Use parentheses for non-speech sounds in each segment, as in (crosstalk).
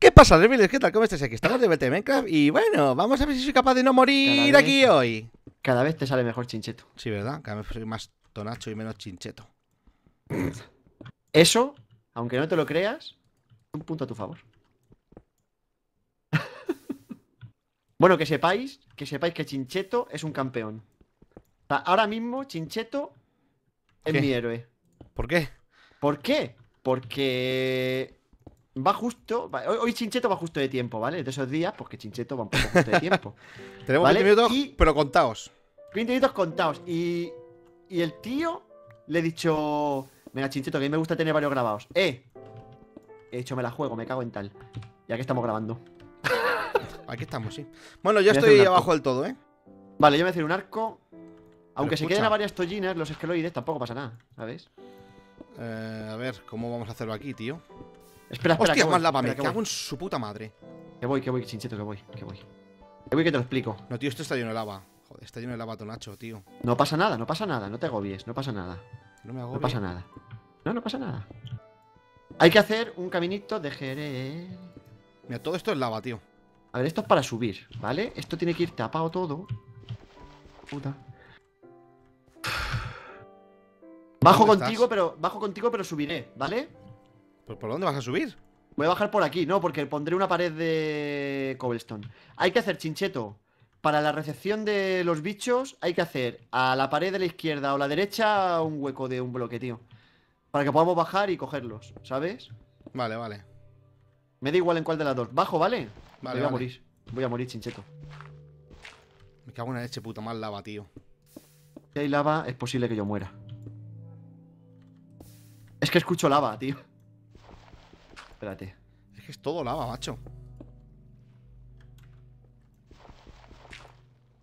¿Qué pasa, Rebels? ¿Qué tal? ¿Cómo estás Aquí estamos de BT Minecraft y bueno, vamos a ver si soy capaz de no morir aquí hoy. Cada vez te sale mejor chincheto. Sí, ¿verdad? Cada vez soy más tonacho y menos chincheto. Eso, aunque no te lo creas, un punto a tu favor. Bueno, que sepáis, que sepáis que Chincheto es un campeón. Ahora mismo, Chincheto es mi héroe. ¿Por qué? ¿Por qué? Porque va justo. Hoy Chincheto va justo de tiempo, ¿vale? De esos días, porque pues Chincheto va un poco justo de (laughs) tiempo. Tenemos 20 minutos, pero contaos. 20 minutos contaos. Y, y el tío le he dicho. Venga, Chincheto, que a mí me gusta tener varios grabados. Eh. He me la juego, me cago en tal. Ya que estamos grabando. Aquí estamos, sí. Bueno, yo estoy abajo del todo, ¿eh? Vale, yo voy a hacer un arco. Aunque se queden a varias tollinas, los esqueloides tampoco pasa nada, ¿sabes? Eh, a ver, ¿cómo vamos a hacerlo aquí, tío? Espera, espera. Hostia, que más lava que, su puta madre. Que voy, que voy, chinchito, que voy, que voy. Que voy que te lo explico. No, tío, esto está lleno de lava. Joder, está lleno de lava, Tonacho, tío. No pasa nada, no pasa nada, no te agobies, no pasa nada. No me agobies No pasa nada. No, no pasa nada. Hay que hacer un caminito de Jerez. Mira, todo esto es lava, tío. A ver, esto es para subir, ¿vale? Esto tiene que ir tapado todo. Puta. Bajo contigo, pero bajo contigo, pero subiré, ¿vale? ¿Por dónde vas a subir? Voy a bajar por aquí, no, porque pondré una pared de cobblestone. Hay que hacer chincheto. Para la recepción de los bichos hay que hacer a la pared de la izquierda o la derecha un hueco de un bloque, tío. Para que podamos bajar y cogerlos, ¿sabes? Vale, vale. Me da igual en cuál de las dos. Bajo, ¿vale? voy a morir. Voy a morir, chincheto. Me cago en la leche, puta más lava, tío. Si hay lava, es posible que yo muera. Es que escucho lava, tío. Espérate. Es que es todo lava, macho.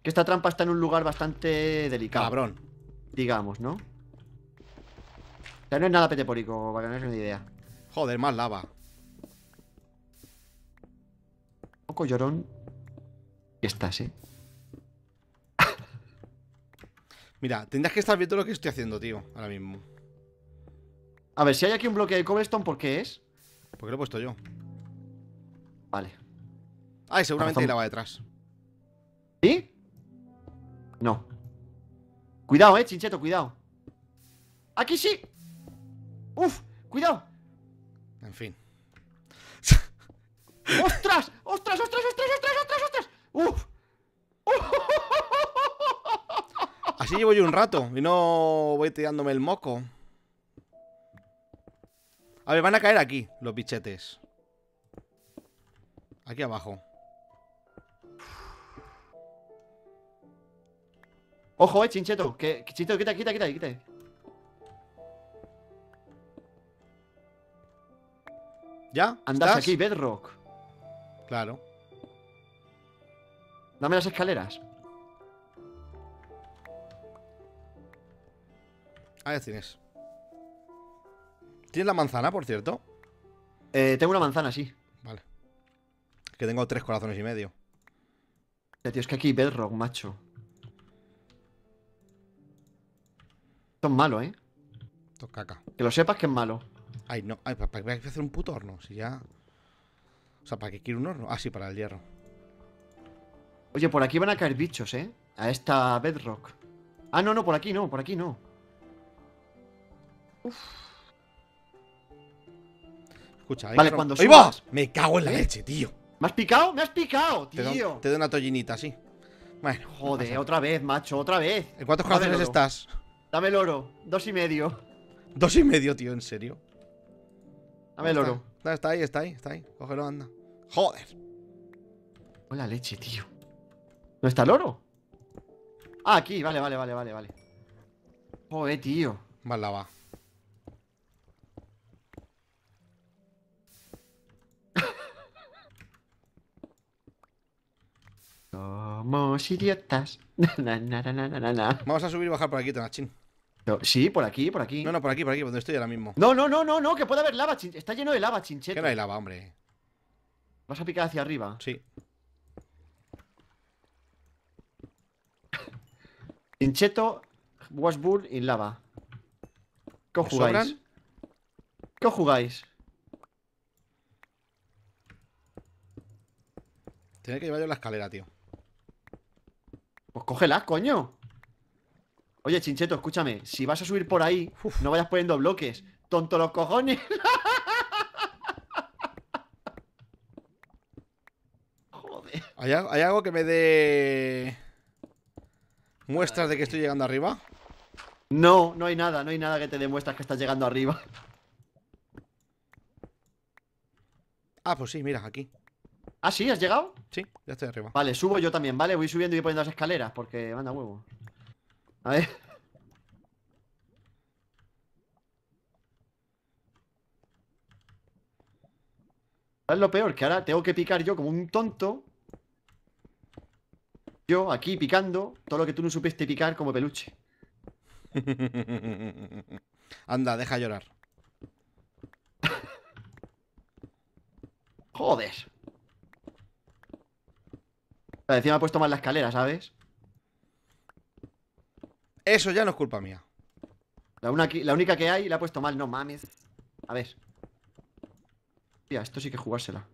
Que esta trampa está en un lugar bastante delicado. Cabrón. Digamos, ¿no? O sea, no es nada petepórico, para que no es ni idea. Joder, más lava. poco llorón ¿y estás, ¿eh? (laughs) Mira, tendrás que estar viendo lo que estoy haciendo, tío, ahora mismo. A ver, si hay aquí un bloque de cobblestone, ¿por qué es? Porque lo he puesto yo. Vale. Ah, y seguramente hay va detrás. ¿Sí? No. Cuidado, eh, chincheto, cuidado. ¡Aquí sí! ¡Uf! ¡Cuidado! En fin. ¡Ostras! ¡Ostras, ostras, ostras, ostras, ostras, ostras! ¡Uf! (laughs) Así llevo yo un rato y no voy tirándome el moco. A ver, van a caer aquí los bichetes. Aquí abajo. Ojo, eh, chincheto. Que, chincheto, quita, quita, quita, quita. ¿Ya? Andas aquí, Bedrock. Claro. Dame las escaleras. Ahí tienes. ¿Tienes la manzana, por cierto? Eh, tengo una manzana, sí. Vale. que tengo tres corazones y medio. Tío, es que aquí bedrock, macho. Esto es malo, ¿eh? Esto es caca. Que lo sepas que es malo. Ay, no. Ay, ¿para que hacer un puto horno? Si ya... O sea, ¿para qué quiero un horno? Ah, sí, para el hierro. Oye, por aquí van a caer bichos, ¿eh? A esta bedrock. Ah, no, no, por aquí no, por aquí no. Escucha, ahí Vale, cuando Me cago en la ¿Eh? leche, tío. ¿Me has picado? ¡Me has picado, tío! te doy una tollinita sí Bueno. Joder, otra vez, macho, otra vez. ¿En cuántos corazones estás? Dame el oro, dos y medio. Dos y medio, tío, en serio. Dame el oro. Está, está ahí, está ahí, está ahí. Cógelo, anda. Joder. Hola leche, tío. ¿Dónde está el oro? Ah, aquí, vale, vale, vale, vale, vale. Joder, tío. Vale, lava (laughs) Somos idiotas. (laughs) Vamos a subir y bajar por aquí, Tonachín. sí, por aquí, por aquí. No, no, por aquí, por aquí, donde estoy ahora mismo. No, no, no, no, no, que puede haber lava, Está lleno de lava, chinchete. Que no hay lava, hombre. Vas a picar hacia arriba. Sí. Chincheto, Washburn y Lava. ¿Qué os jugáis? ¿Qué jugáis? Tiene que llevar yo la escalera, tío. Pues cógela, coño. Oye, Chincheto, escúchame. Si vas a subir por ahí, no vayas poniendo bloques. Tonto los cojones. (laughs) ¿Hay, algo que me dé muestras de que estoy llegando arriba? No, no hay nada, no hay nada que te demuestras que estás llegando arriba. Ah, pues sí, mira, aquí. ¿Ah, sí? ¿Has llegado? Sí, ya estoy arriba. Vale, subo yo también, ¿vale? Voy subiendo y voy poniendo las escaleras porque manda huevo. A ver. (laughs) Es lo peor? Que ahora tengo que picar yo como un tonto yo aquí picando todo lo que tú no supiste picar como peluche. (laughs) Anda, deja llorar. (laughs) Joder. encima ha puesto mal la escalera, ¿sabes? Eso ya no es culpa mía. La, la única que hay la ha puesto mal, no mames. A ver. Tía, esto sí que jugársela.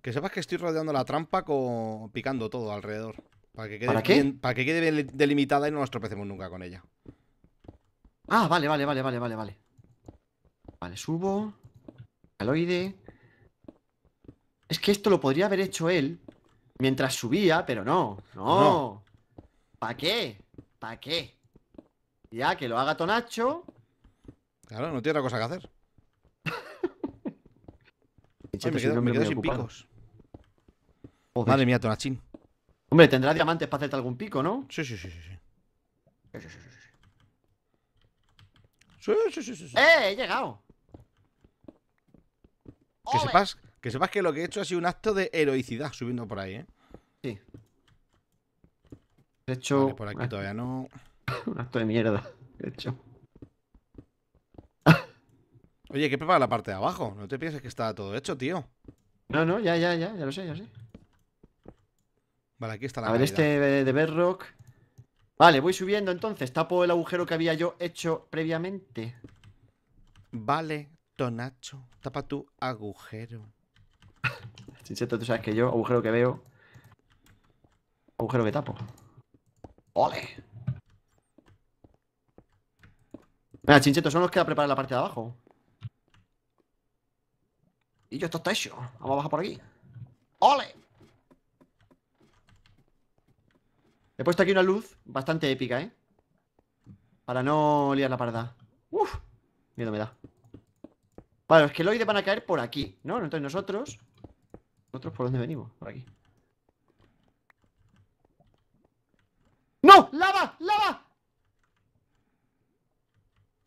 Que sepas que estoy rodeando la trampa con... picando todo alrededor. Para que quede, ¿Para que quede delimitada y no nos tropecemos nunca con ella. Ah, vale, vale, vale, vale, vale, vale. Vale, subo. Aloide. Es que esto lo podría haber hecho él mientras subía, pero no. No. ¿Para qué? ¿Para qué? Ya, que lo haga Tonacho. Claro, no tiene otra cosa que hacer. (laughs) me quedo, me sin picos. Madre mía, Tonachín. Hombre, tendrá diamantes para hacerte algún pico, ¿no? Sí, sí, sí, sí. Sí, sí, sí, sí. Sí, sí, ¡Eh! He llegado. Que sepas, que lo que he hecho ha sido un acto de heroicidad subiendo por ahí, ¿eh? Sí. De hecho. por aquí eh. todavía no. (laughs) Un acto de mierda. he hecho. Oye, que prepara la parte de abajo. No te pienses que está todo hecho, tío. No, no, ya, ya, ya, ya lo sé, ya lo sé. Vale, aquí está la A ver, este de Bedrock. Vale, voy subiendo entonces. Tapo el agujero que había yo hecho previamente. Vale, Tonacho. Tapa tu agujero. (laughs) Chincheto, tú sabes que yo, agujero que veo, agujero que tapo. ¡Ole! Mira, Chincheto, solo nos queda preparar la parte de abajo. Y yo, esto está hecho. Vamos a bajar por aquí. ¡Ole! He puesto aquí una luz bastante épica, ¿eh? Para no liar la parda. Uf, miedo me da. Vale, los keloides van a caer por aquí, ¿no? Entonces nosotros... ¿Nosotros por dónde venimos? Por aquí. ¡No! ¡Lava! ¡Lava!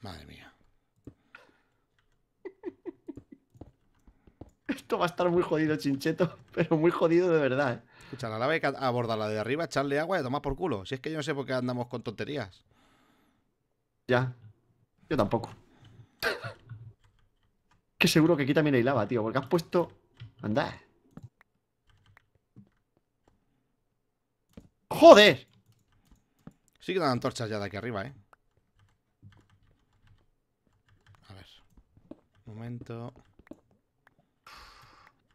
Madre mía. (laughs) Esto va a estar muy jodido, chincheto. Pero muy jodido de verdad, ¿eh? Escucha, la lava hay que abordarla de arriba, echarle agua y tomar por culo. Si es que yo no sé por qué andamos con tonterías. Ya. Yo tampoco. que seguro que aquí también hay lava, tío, porque has puesto. Anda. ¡Joder! Sí que dan antorchas ya de aquí arriba, eh. A ver. Un momento.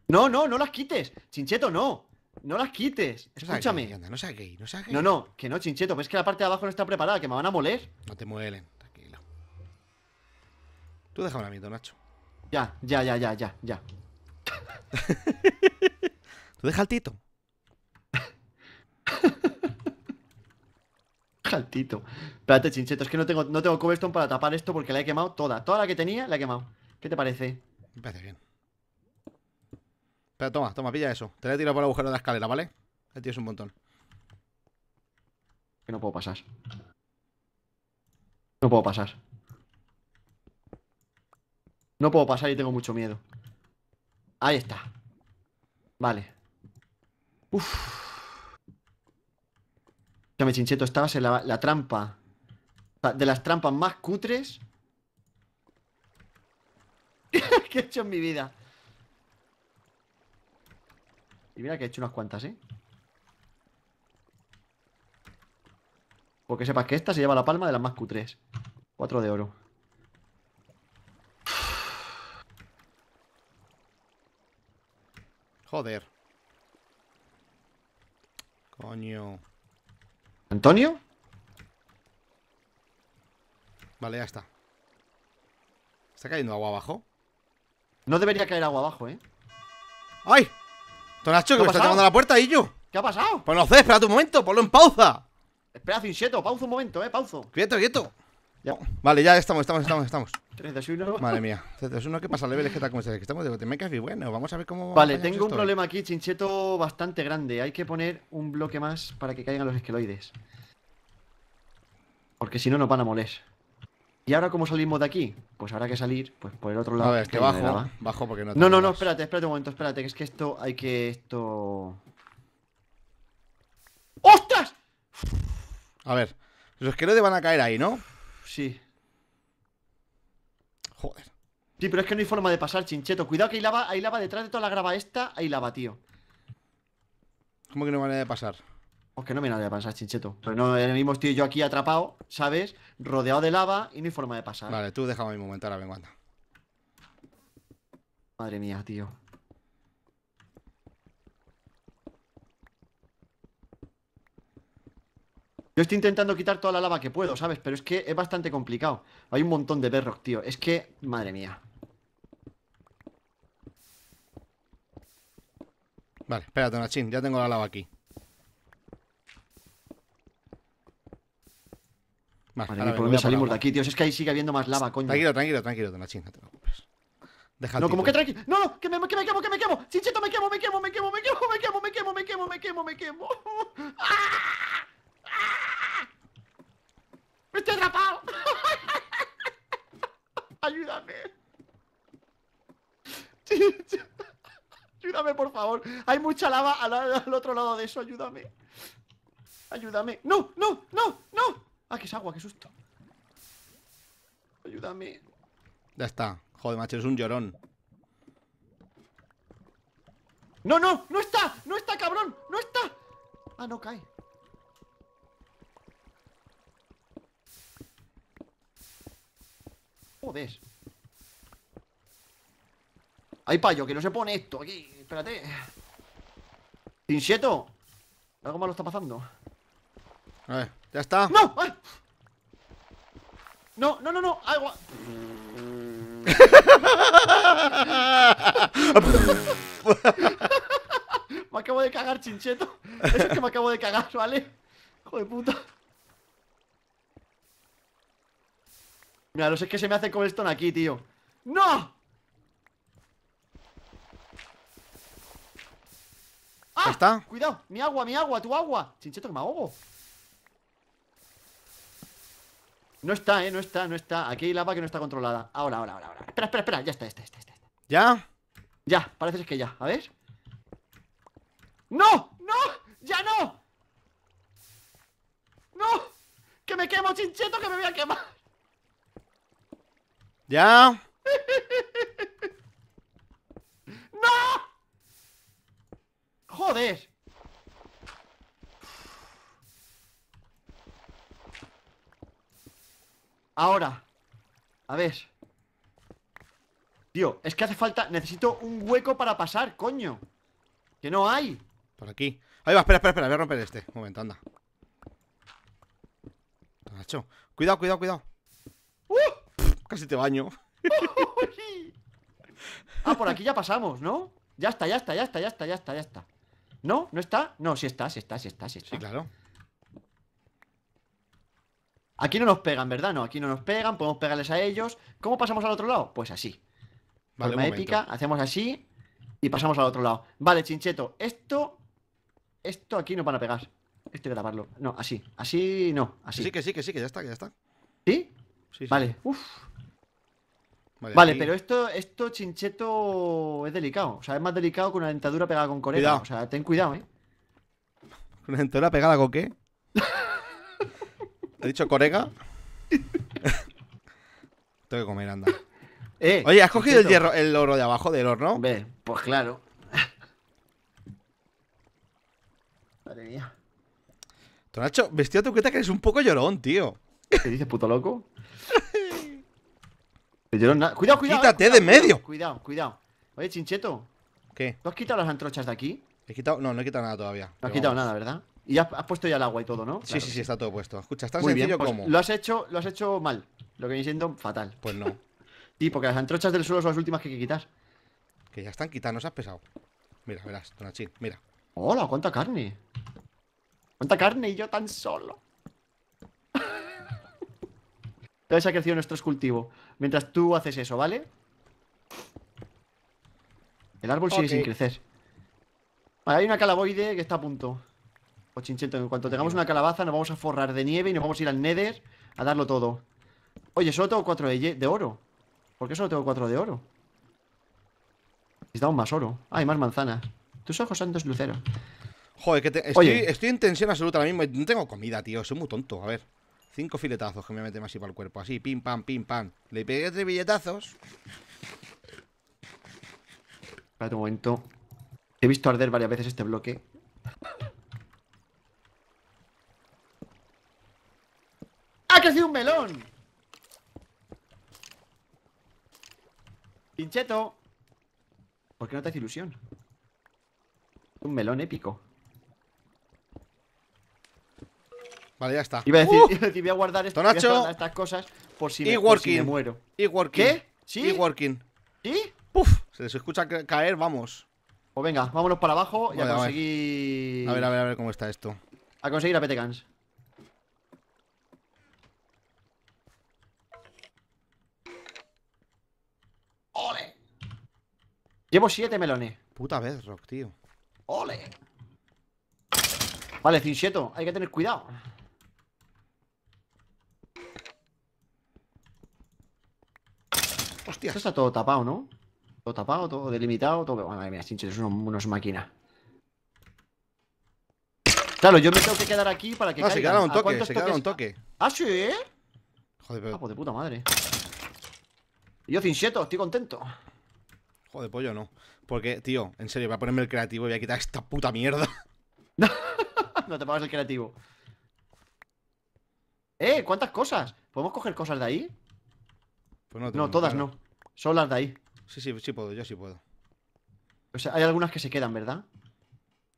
No, no, no las quites. Chincheto, no. No las quites. Escúchame. no sea gay, no sea gay. No, no, que no, chincheto. es que la parte de abajo no está preparada, que me van a moler. No te muelen, tranquilo. Tú déjame la mierda, Nacho. Ya, ya, ya, ya, ya, ya. (laughs) Tú deja al tito. Jaltito. (laughs) Espérate, chincheto, es que no tengo, no tengo cobblestone para tapar esto porque la he quemado toda. Toda la que tenía la he quemado. ¿Qué te parece? Me parece bien. Pero toma, toma, pilla eso. Te lo a tirar por el agujero de la escalera, ¿vale? El tienes un montón. Que no puedo pasar. No puedo pasar. No puedo pasar y tengo mucho miedo. Ahí está. Vale. Uf. me Chincheto, estabas en la, la trampa. De las trampas más cutres (laughs) que he hecho en mi vida. Y mira que he hecho unas cuantas, ¿eh? Porque sepas que esta se lleva la palma de las más Q3. cuatro de oro. Joder. Coño. ¿Antonio? Vale, ya está. ¿Está cayendo agua abajo? No debería caer agua abajo, ¿eh? ¡Ay! Tonacho, que me está llamando la puerta y yo. ¿Qué ha pasado? Pues no sé, espérate un momento, ponlo en pausa. Espera, chincheto pausa un momento, eh, pausa Quieto, quieto. vale, ya estamos, estamos, estamos, estamos. Madre mía. 31, (laughs) ¿qué pasa? Leveles, ¿qué tal? ¿Cómo estás? Que estamos de Botemecas y bueno, vamos a ver cómo. Vale, tengo un problema aquí, Chincheto, bastante grande. Hay que poner un bloque más para que caigan los esqueloides. Porque si no, nos van a moler. ¿Y ahora cómo salimos de aquí? Pues habrá que salir, pues por el otro lado. A ver, que bajo, bajo porque no No, no, no, espérate, espérate un momento, espérate, que es que esto hay que esto. ¡Ostras! A ver, los te van a caer ahí, ¿no? Sí. Joder. Sí, pero es que no hay forma de pasar, chincheto. Cuidado que ahí lava, ahí lava detrás de toda la grava esta, ahí lava, tío. ¿Cómo que no hay manera de pasar? Es pues que no me nada de pasar, chincheto. Pero pues no, el mismo estoy yo aquí atrapado, ¿sabes? Rodeado de lava y no hay forma de pasar. Vale, tú déjame mi momento, ahora vengo, Madre mía, tío. Yo estoy intentando quitar toda la lava que puedo, ¿sabes? Pero es que es bastante complicado. Hay un montón de berros, tío. Es que, madre mía. Vale, espérate, Nachin, ya tengo la lava aquí. Vale, vale ¿por dónde salimos de aquí, tío? Es que ahí sigue habiendo más lava, coño. Tranquilo, tranquilo, tranquilo, de la china, no te preocupes. no, como que tranquilo. No, no, que me, que me quemo, que me quemo. Chinchito, me quemo, me quemo, me quemo, me quemo, me quemo, me quemo, me quemo, me quemo, me quemo. ¡Me (laughs) ¡Ah! estoy atrapado! (laughs) Ayúdame. Ayúdame, por favor. Hay mucha lava al otro lado de eso. Ayúdame. Ayúdame. No, no, no, no. Ah, que es agua, qué susto. Ayúdame. Ya está. Joder, macho, es un llorón. ¡No, no! ¡No está! ¡No está, cabrón! ¡No está! Ah, no cae. Joder. Ay, payo, que no se pone esto aquí. Espérate. Insieto. Algo malo está pasando. A ver. Ya está. ¡No! ¡Ay! No, no, no, no. Agua. (laughs) me acabo de cagar, chincheto. Es que me acabo de cagar, ¿vale? Hijo de puta. Mira, lo sé que se me hace cobblestone aquí, tío. ¡No! ¡Ah! ¿Está? Cuidado, mi agua, mi agua, tu agua. Chincheto, que me ahogo. No está, eh, no está, no está. Aquí hay lava que no está controlada. Ahora, ahora, ahora, ahora. Espera, espera, espera. Ya está, está, está, está. ¿Ya? Ya, parece que ya. A ver. ¡No! ¡No! ¡Ya no! ¡No! ¡Que me quemo, chincheto, que me voy a quemar! ¿Ya? (laughs) ¡No! ¡Joder! Ahora. A ver. Tío, es que hace falta... Necesito un hueco para pasar, coño. Que no hay. Por aquí. Ahí va, espera, espera, espera. Voy a romper este. Un momento, anda. Nacho. Cuidado, cuidado, cuidado. ¡Uh! casi te baño. (laughs) ah, por aquí ya pasamos, ¿no? Ya está, ya está, ya está, ya está, ya está, ya está. ¿No? ¿No está? No, sí está, sí está, sí está, sí está. Sí, claro. Aquí no nos pegan, ¿verdad? No, aquí no nos pegan, podemos pegarles a ellos. ¿Cómo pasamos al otro lado? Pues así. Vale, épica, hacemos así y pasamos al otro lado. Vale, chincheto, esto. Esto aquí no van a pegar. Este hay que taparlo. No, así. Así no, así. Sí, que sí, que sí, que ya está, que ya está. ¿Sí? Sí, Vale, uff. Vale, pero esto, esto, chincheto, es delicado. O sea, es más delicado que una dentadura pegada con corea O sea, ten cuidado, ¿eh? ¿Una dentadura pegada con qué? Te ¿He dicho corega? (laughs) Tengo que comer, anda. Eh, Oye, ¿has cogido el, hierro, el oro de abajo del horno? pues claro. (laughs) Madre mía. Tonacho, vestido tu cuenta que eres un poco llorón, tío. ¿Qué dices, puto loco? llorón (laughs) Cuidado, cuidado. Quítate de medio. Cuidado, cuidado. Oye, Chincheto. ¿Qué? ¿Tú has quitado las antrochas de aquí? He quitado. No, no he quitado nada todavía. No has quitado nada, ¿verdad? Y has puesto ya el agua y todo, ¿no? Sí, sí, sí, está todo puesto. Escucha, está Muy sencillo pues como. Lo has hecho, lo has hecho mal. Lo que viene siendo fatal. Pues no. sí, (laughs) porque las antrochas del suelo son las últimas que hay que quitar. Que ya están quitadas, se has pesado. Mira, verás, Tonachín, mira. Hola, cuánta carne. Cuánta carne y yo tan solo. (laughs) Entonces ha crecido nuestro cultivo. Mientras tú haces eso, ¿vale? El árbol sigue sin crecer. hay una calaboide que está a punto. O Chinchento, en cuanto tengamos una calabaza nos vamos a forrar de nieve y nos vamos a ir al Nether a darlo todo. Oye, solo tengo cuatro de, oro. ¿Por qué solo tengo cuatro de oro? Necesitamos más oro. Ah, y más manzana. Tus ojos dos lucero. Joder, que te, estoy, estoy en tensión absoluta ahora mismo. No tengo comida, tío. Soy muy tonto. A ver. Cinco filetazos que me meten así para el cuerpo. Así, pim, pam, pim, pam. Le pegué tres billetazos. Espérate un momento. He visto arder varias veces este bloque. melón. ¡Pincheto! ¿Por qué no te hace ilusión? Un melón épico. Vale, ya está. Iba a decir, voy, uh. (laughs) a guardar esto, voy a estas cosas por si, me, y working, Y working. ¿Qué? ¿Sí? Y working. ¿Sí? Puf, se les escucha caer, vamos. Pues venga, vámonos para abajo y a conseguir. A ver, a ver, a ver cómo está esto. A conseguir a Petecans. Llevo siete melones. Puta vez, Rock, tío. ¡Ole! Vale, Cincheto, hay que tener cuidado. Hostia. Esto está todo tapado, ¿no? Todo tapado, todo delimitado, todo. Bueno, madre mía, Cincheto es unos, unos máquinas. Claro, yo me tengo que quedar aquí para que. No, caigan. se quedaron un toque, se quedaron un toque. ¿Ah, sí? Joder, pero. de puta madre. yo, Cincheto, estoy contento. Joder, pollo pues no. Porque, tío, en serio, voy a ponerme el creativo y voy a quitar esta puta mierda. (laughs) no te pagas el creativo. ¡Eh! ¿Cuántas cosas? ¿Podemos coger cosas de ahí? Pues no, no todas no. Son las de ahí. Sí, sí, sí puedo, yo sí puedo. O sea, hay algunas que se quedan, ¿verdad?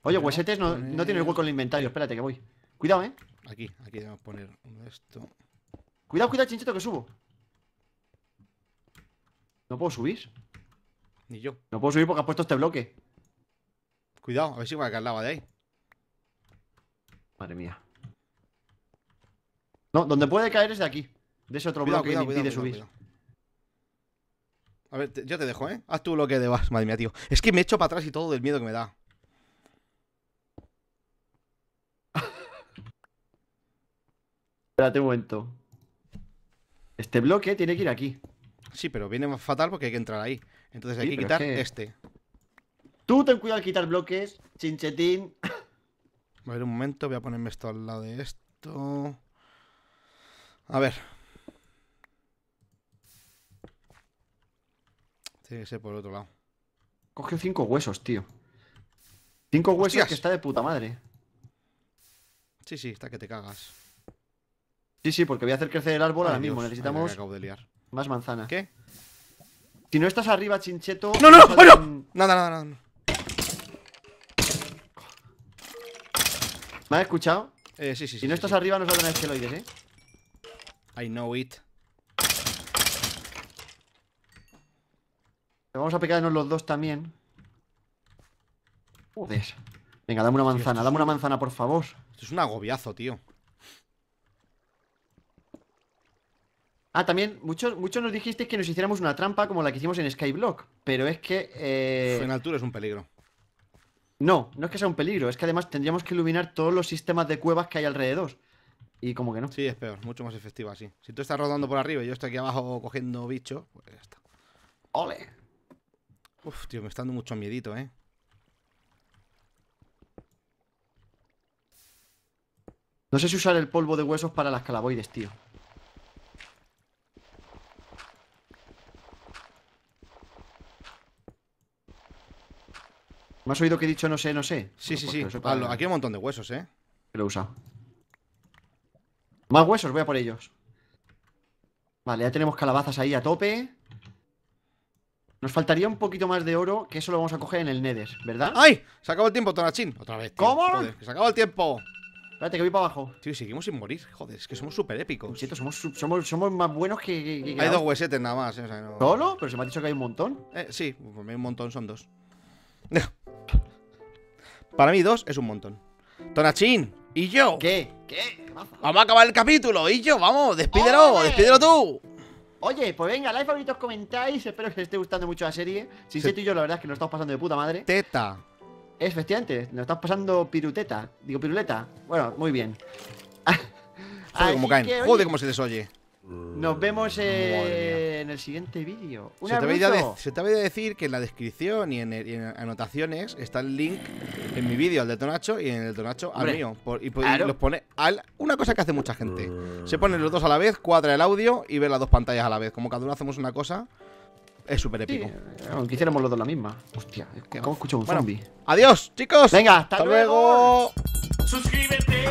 Oye, huesetes no, tienen tiene el hueco en el inventario. Espérate, que voy. Cuidado, ¿eh? Aquí, aquí debemos poner esto. Cuidado, cuidado, chinchito, que subo. ¿No puedo subir? Ni yo. No puedo subir porque has puesto este bloque. Cuidado, a ver si me caer lado de ahí. Madre mía. No, donde puede caer es de aquí. De ese otro bloque cuidado, de subir. A ver, yo te dejo, ¿eh? Haz tú lo que debas, madre mía, tío. Es que me echo para atrás y todo del miedo que me da. (laughs) Espérate un momento. Este bloque tiene que ir aquí. Sí, pero viene más fatal porque hay que entrar ahí. Entonces hay que quitar este. Tú ten cuidado al quitar bloques, chinchetín. (coughs) A ver, un momento, voy a ponerme esto al lado de esto. A ver. Tiene que ser por el otro lado. Coge cinco huesos, tío. Cinco huesos que está de puta madre. Sí, sí, está que te cagas. Sí, sí, porque voy a hacer crecer el árbol ahora mismo. Necesitamos más manzana. ¿Qué? Si no estás arriba, chincheto. ¡No, no, no! Nada, nada, nada. ¿Me has escuchado? Eh, sí, sí, Si no estás arriba, no tener esqueloides, eh. I know it. Vamos a pegarnos los dos también. Joder. Venga, dame una manzana, dame una manzana, por favor. Esto es un agobiazo, tío. Ah, también, muchos, muchos nos dijisteis que nos hiciéramos una trampa como la que hicimos en Skyblock, pero es que... Eh... En altura es un peligro. No, no es que sea un peligro, es que además tendríamos que iluminar todos los sistemas de cuevas que hay alrededor. Y como que no. Sí, es peor, mucho más efectivo así. Si tú estás rodando por arriba y yo estoy aquí abajo cogiendo bichos, pues está. ¡Ole! Uf, tío, me está dando mucho miedito, ¿eh? No sé si usar el polvo de huesos para las calaboides, tío. ¿Me has oído que he dicho no sé, no sé? Sí, sí, pues sí. Ah, aquí hay un montón de huesos, ¿eh? Que lo usa. Más huesos, voy a por ellos. Vale, ya tenemos calabazas ahí a tope. Nos faltaría un poquito más de oro, que eso lo vamos a coger en el Nether, ¿verdad? ¡Ay! Se acabó el tiempo, Tonachín. Otra vez. ¿Cómo? que se acabó el tiempo. Espérate, que voy para abajo. Sí, seguimos sin morir. Joder, es que somos súper épicos. Cheto, somos, somos, somos, más buenos que. hay dos huesetes nada más. ¿Solo? Pero se me ha dicho que hay un montón. Eh, sí, pues un montón son dos. (laughs) Para mí dos es un montón. Tonachín, ¿y yo? ¿Qué? ¿Qué? vamos a acabar el capítulo, ¿y yo? Vamos, despídelo, despídelo tú. Oye, pues venga, like, favoritos, comentáis. Espero que os esté gustando mucho la serie. Si sí. tú y yo, la verdad es que nos estamos pasando de puta madre. Teta. Es bestiante nos estamos pasando piruteta. Digo, piruleta. Bueno, muy bien. (laughs) Joder, como caen. Joder, cómo se desoye. Nos vemos en el siguiente vídeo. Se, te había de decir que en la descripción y en anotaciones está el link en mi vídeo al de Tonacho y en el de Tonacho al mío. y, los pone una cosa que hace mucha gente. Se ponen los dos a la vez, cuadra el audio y ve las dos pantallas a la vez. Como cada uno hacemos una cosa, es súper épico. aunque hiciéramos los dos la misma. Hostia, ¿cómo Adiós, chicos. Venga, hasta, luego. Suscríbete.